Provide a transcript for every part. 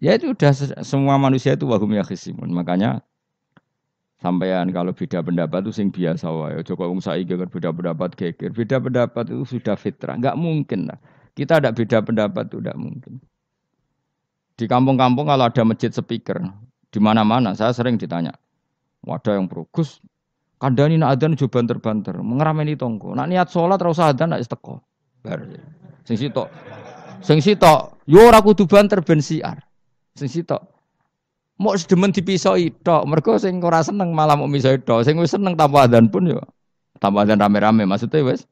Ya itu udah semua manusia itu wahum ya khisimun. Makanya sampean kalau beda pendapat itu sing biasa wae. Aja kok wong saiki beda pendapat geger. Beda pendapat itu sudah fitrah, enggak mungkin lah. Kita ada beda pendapat itu enggak mungkin. Di kampung-kampung kalau ada masjid speaker, di mana-mana saya sering ditanya. Wadah yang progus kandani nak adzan jo banter-banter, ngerameni tonggo. Nak niat sholat terus adzan nak isteko. Bar. Sing sitok. Sing sitok, yo ora kudu banter ben siar. Sing sitok. Mau sedemen dipisoi tok, mergo sing ora seneng malah mau misoi tok. Sing wis seneng tanpa adzan pun yo. Tanpa adzan rame-rame maksudnya wis.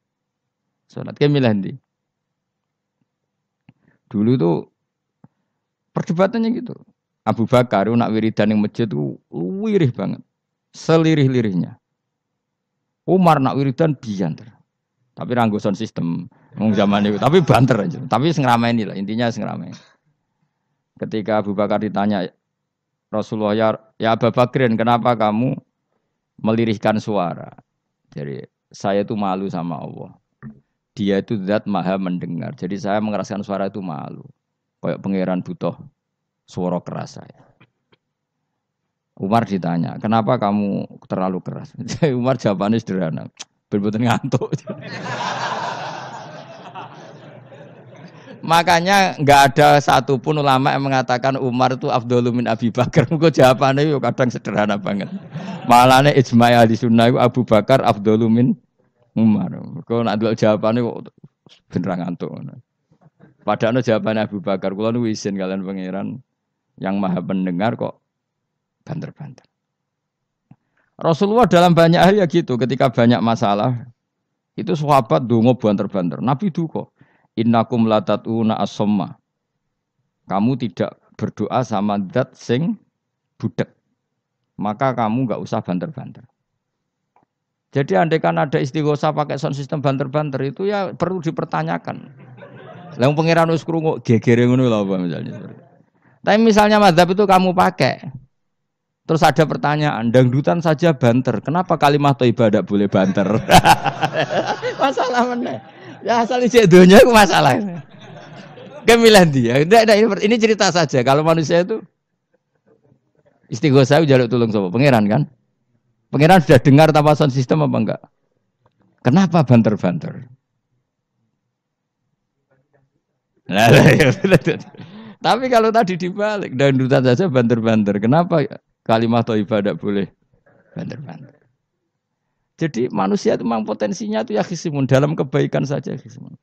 Salat kemilah milih ndi? Dulu tuh perdebatannya gitu. Abu Bakar nak wiridan yang masjid itu wirih banget. Selirih-lirihnya. Umar nak wiridan bianter. Tapi ranggusan sistem. Ngomong zaman itu. Tapi banter aja. Tapi sengramain lah. Intinya sengramain. Ketika Abu Bakar ditanya Rasulullah ya, ya Abu Bakrin kenapa kamu melirihkan suara? Jadi saya itu malu sama Allah. Dia itu zat maha mendengar. Jadi saya mengeraskan suara itu malu. Kayak pangeran butuh suara keras saya. Umar ditanya, kenapa kamu terlalu keras? Umar jawabannya sederhana, berbuat ngantuk. Makanya nggak ada satupun ulama yang mengatakan Umar itu Abdulumin bin Abi Bakar. Mungkin jawabannya yuk kadang sederhana banget. Malahnya ijma ahli sunnah Abu Bakar Abdulumin bin Umar. Kalau nak dulu jawabannya kok beneran ngantuk. Padahal jawabannya Abu Bakar. Kalau nu izin kalian pangeran yang maha pendengar kok banter-banter. Rasulullah dalam banyak hal ya gitu. Ketika banyak masalah itu sahabat dungo banter-banter. Nabi duko. Innakum latatuna asomma. Kamu tidak berdoa sama dat sing budek. Maka kamu nggak usah banter-banter. Jadi andai kan ada istighosa pakai sound system banter-banter itu ya perlu dipertanyakan. Lalu pangeran uskru krungu gegere ngono lah apa misalnya. Tapi misalnya madhab itu kamu pakai. Terus ada pertanyaan, dangdutan saja banter. Kenapa kalimat atau tidak boleh banter? Masalah mana? Ya asal isi dunia itu masalah. Kemilah dia. Nggak, nggak, ini cerita saja. Kalau manusia itu istighosa jaluk tolong sama pangeran kan. Pangeran sudah dengar tanpa sound system apa enggak? Kenapa banter-banter? Iya, Tapi kalau tadi dibalik dan duta saja banter-banter. Kenapa kalimat atau ibadah boleh banter-banter? Jadi manusia itu memang potensinya itu ya khisimun dalam kebaikan saja khisimun.